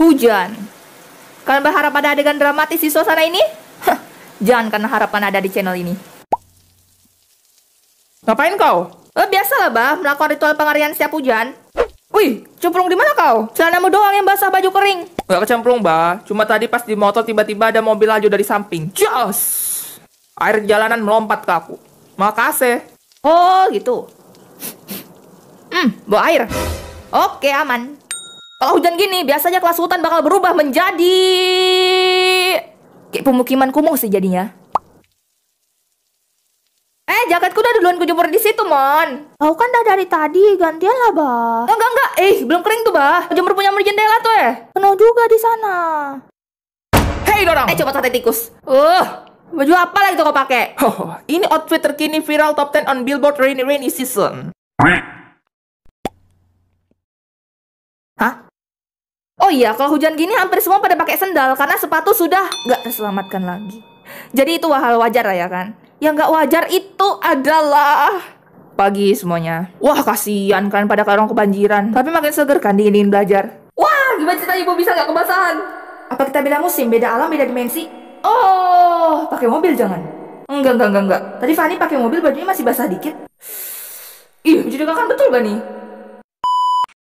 Hujan. Kalian berharap ada adegan dramatis di suasana ini? jangan karena harapan ada di channel ini. Ngapain kau? Eh, lah Bah, melakukan ritual pengarian setiap hujan. Wih, cemplung di mana kau? Celanamu doang yang basah baju kering. Gak kecemplung, Bah. Cuma tadi pas di motor tiba-tiba ada mobil laju dari samping. Joss. Air jalanan melompat ke aku. Makasih. Oh, gitu. Hmm, bawa air. Oke, aman. Kalau hujan gini, biasanya kelas hutan bakal berubah menjadi kayak pemukiman kumuh sih jadinya. Eh, jaketku udah duluan kujemur di situ, Mon. Aku oh, kan dah dari tadi, gantian lah, Bah. Enggak, enggak. Eh, belum kering tuh, Bah. Jemur punya jendela tuh, eh. Kena juga di sana. Hei, dorong. Eh, coba sate tikus. Uh, baju apa lagi tuh kau pakai? Oh, ini outfit terkini viral top 10 on Billboard Rainy Rainy Season. iya, kalau hujan gini hampir semua pada pakai sendal karena sepatu sudah nggak terselamatkan lagi. Jadi itu hal wajar lah ya kan? Yang nggak wajar itu adalah pagi semuanya. Wah kasihan kan pada karung kebanjiran. Tapi makin seger kan diinin belajar. Wah gimana cerita ibu bisa nggak kebasahan? Apa kita bilang musim, beda alam, beda dimensi? Oh, pakai mobil jangan. Enggak, enggak, enggak, enggak. Tadi Fani pakai mobil bajunya masih basah dikit. Ih, jadi kan betul, Bani.